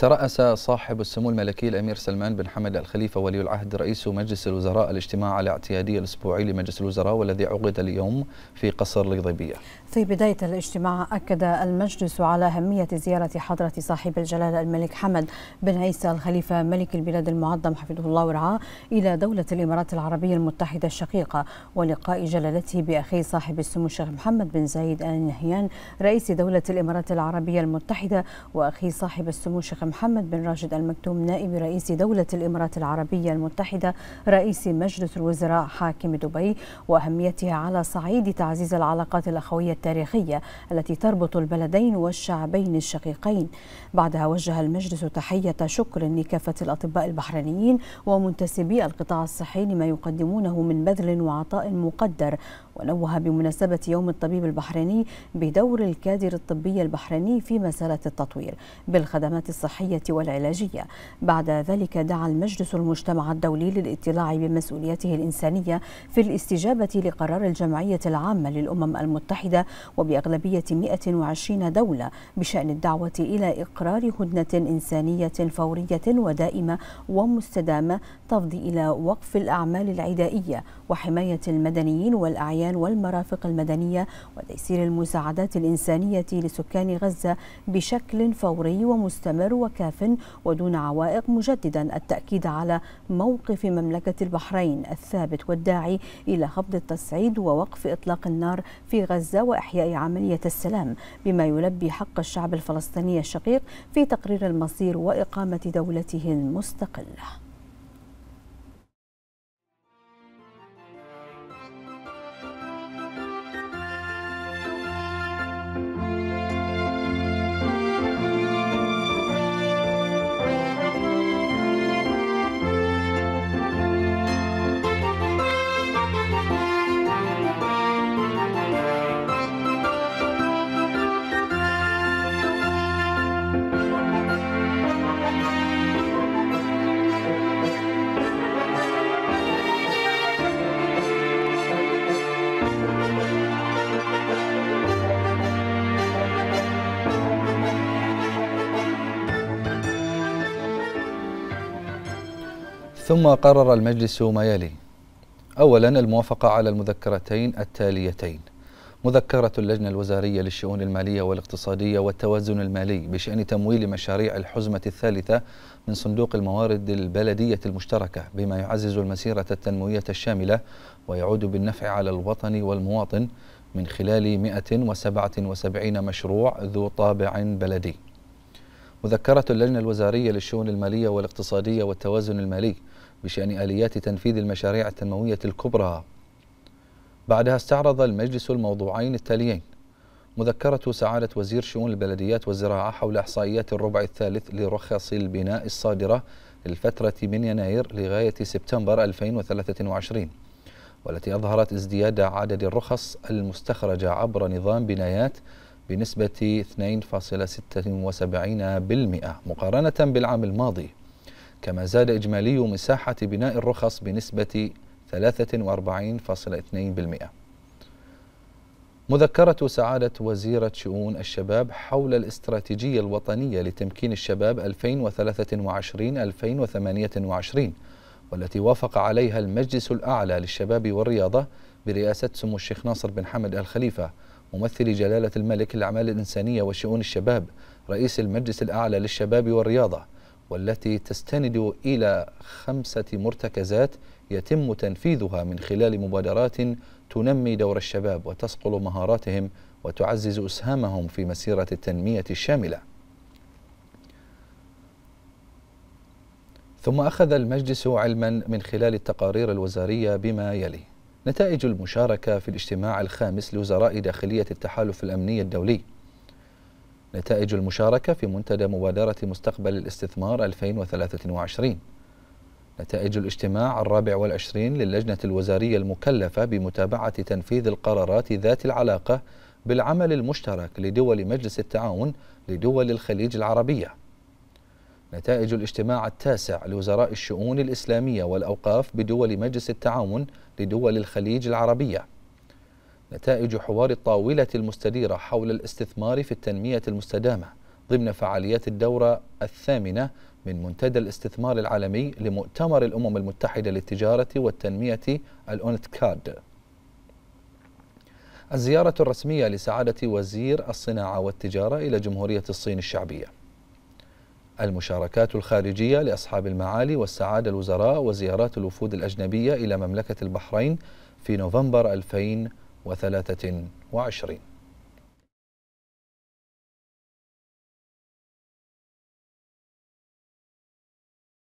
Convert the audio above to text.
ترأس صاحب السمو الملكي الأمير سلمان بن حمد الخليفة ولي العهد رئيس مجلس الوزراء الاجتماع الاعتيادي الأسبوعي لمجلس الوزراء والذي عقد اليوم في قصر القضيبية في بداية الاجتماع أكد المجلس على أهمية زيارة حضرة صاحب الجلالة الملك حمد بن عيسى الخليفة ملك البلاد المعظم حفظه الله ورعاه إلى دولة الإمارات العربية المتحدة الشقيقة ولقاء جلالته بأخي صاحب السمو الشيخ محمد بن زايد آل نهيان رئيس دولة الإمارات العربية المتحدة وأخي صاحب السمو الشيخ محمد بن راشد المكتوم نائب رئيس دولة الإمارات العربية المتحدة رئيس مجلس الوزراء حاكم دبي وأهميتها على صعيد تعزيز العلاقات الأخوية التاريخية التي تربط البلدين والشعبين الشقيقين بعدها وجه المجلس تحية شكر لكافة الأطباء البحرينيين ومنتسبي القطاع الصحي لما يقدمونه من بذل وعطاء مقدر ونوه بمناسبة يوم الطبيب البحريني بدور الكادر الطبي البحريني في مسألة التطوير بالخدمات الصحية الصحية والعلاجية بعد ذلك دعا المجلس المجتمع الدولي للاطلاع بمسؤوليته الإنسانية في الاستجابة لقرار الجمعية العامة للأمم المتحدة وبأغلبية 120 دولة بشأن الدعوة إلى إقرار هدنة إنسانية فورية ودائمة ومستدامة تفضي إلى وقف الأعمال العدائية وحماية المدنيين والأعيان والمرافق المدنية وتيسير المساعدات الإنسانية لسكان غزة بشكل فوري ومستمر وكاف ودون عوائق مجددا التأكيد على موقف مملكة البحرين الثابت والداعي إلى خفض التصعيد ووقف إطلاق النار في غزة وإحياء عملية السلام بما يلبي حق الشعب الفلسطيني الشقيق في تقرير المصير وإقامة دولته المستقلة ثم قرر المجلس ما يلي أولا الموافقة على المذكرتين التاليتين مذكرة اللجنة الوزارية للشؤون المالية والاقتصادية والتوازن المالي بشأن تمويل مشاريع الحزمة الثالثة من صندوق الموارد البلدية المشتركة بما يعزز المسيرة التنموية الشاملة ويعود بالنفع على الوطن والمواطن من خلال 177 مشروع ذو طابع بلدي مذكرة اللجنة الوزارية للشؤون المالية والاقتصادية والتوازن المالي بشأن آليات تنفيذ المشاريع التنموية الكبرى بعدها استعرض المجلس الموضوعين التاليين مذكرة سعادة وزير شؤون البلديات والزراعة حول إحصائيات الربع الثالث لرخص البناء الصادرة للفترة من يناير لغاية سبتمبر 2023 والتي أظهرت ازدياد عدد الرخص المستخرجة عبر نظام بنايات بنسبة 2.76% مقارنة بالعام الماضي كما زاد إجمالي مساحة بناء الرخص بنسبة 43.2% مذكرة سعادة وزيرة شؤون الشباب حول الاستراتيجية الوطنية لتمكين الشباب 2023-2028 والتي وافق عليها المجلس الأعلى للشباب والرياضة برئاسة سمو الشيخ ناصر بن حمد الخليفة ممثل جلالة الملك للأعمال الإنسانية وشؤون الشباب رئيس المجلس الأعلى للشباب والرياضة والتي تستند إلى خمسة مرتكزات يتم تنفيذها من خلال مبادرات تنمي دور الشباب وتصقل مهاراتهم وتعزز اسهامهم في مسيره التنميه الشامله. ثم اخذ المجلس علما من خلال التقارير الوزاريه بما يلي: نتائج المشاركه في الاجتماع الخامس لوزراء داخليه التحالف الامني الدولي نتائج المشاركة في منتدى مبادرة مستقبل الاستثمار 2023 نتائج الاجتماع الرابع والعشرين للجنة الوزارية المكلفة بمتابعة تنفيذ القرارات ذات العلاقة بالعمل المشترك لدول مجلس التعاون لدول الخليج العربية نتائج الاجتماع التاسع لوزراء الشؤون الإسلامية والأوقاف بدول مجلس التعاون لدول الخليج العربية نتائج حوار الطاولة المستديرة حول الاستثمار في التنمية المستدامة ضمن فعاليات الدورة الثامنة من منتدى الاستثمار العالمي لمؤتمر الأمم المتحدة للتجارة والتنمية الأونتكاد الزيارة الرسمية لسعادة وزير الصناعة والتجارة إلى جمهورية الصين الشعبية المشاركات الخارجية لأصحاب المعالي والسعادة الوزراء وزيارات الوفود الأجنبية إلى مملكة البحرين في نوفمبر 2020 وثلاثة وعشرين